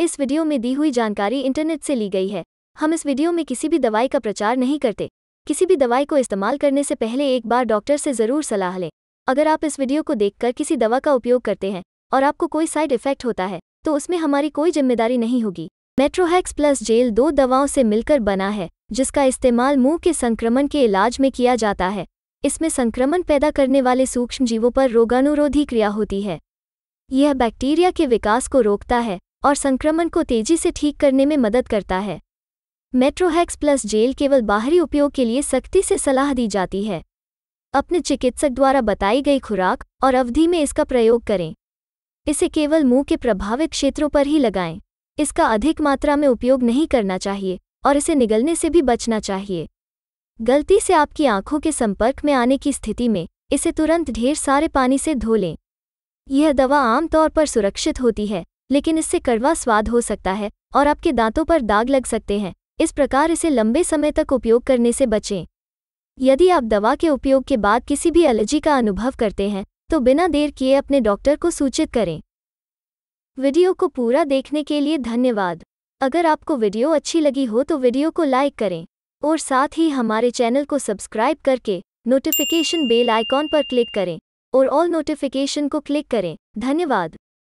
इस वीडियो में दी हुई जानकारी इंटरनेट से ली गई है हम इस वीडियो में किसी भी दवाई का प्रचार नहीं करते किसी भी दवाई को इस्तेमाल करने से पहले एक बार डॉक्टर से ज़रूर सलाह लें अगर आप इस वीडियो को देखकर किसी दवा का उपयोग करते हैं और आपको कोई साइड इफेक्ट होता है तो उसमें हमारी कोई जिम्मेदारी नहीं होगी मेट्रोहैक्स प्लस जेल दो दवाओं से मिलकर बना है जिसका इस्तेमाल मुंह के संक्रमण के इलाज में किया जाता है इसमें संक्रमण पैदा करने वाले सूक्ष्म जीवों पर रोगानुरोधी क्रिया होती है यह बैक्टीरिया के विकास को रोकता है और संक्रमण को तेजी से ठीक करने में मदद करता है मेट्रोहैक्स प्लस जेल केवल बाहरी उपयोग के लिए सख्ती से सलाह दी जाती है अपने चिकित्सक द्वारा बताई गई खुराक और अवधि में इसका प्रयोग करें इसे केवल मुंह के प्रभावित क्षेत्रों पर ही लगाएं इसका अधिक मात्रा में उपयोग नहीं करना चाहिए और इसे निगलने से भी बचना चाहिए गलती से आपकी आंखों के संपर्क में आने की स्थिति में इसे तुरंत ढेर सारे पानी से धो लें यह दवा आमतौर पर सुरक्षित होती है लेकिन इससे कड़वा स्वाद हो सकता है और आपके दांतों पर दाग लग सकते हैं इस प्रकार इसे लंबे समय तक उपयोग करने से बचें यदि आप दवा के उपयोग के बाद किसी भी एलर्जी का अनुभव करते हैं तो बिना देर किए अपने डॉक्टर को सूचित करें वीडियो को पूरा देखने के लिए धन्यवाद अगर आपको वीडियो अच्छी लगी हो तो वीडियो को लाइक करें और साथ ही हमारे चैनल को सब्सक्राइब करके नोटिफिकेशन बेल आइकॉन पर क्लिक करें और ऑल नोटिफिकेशन को क्लिक करें धन्यवाद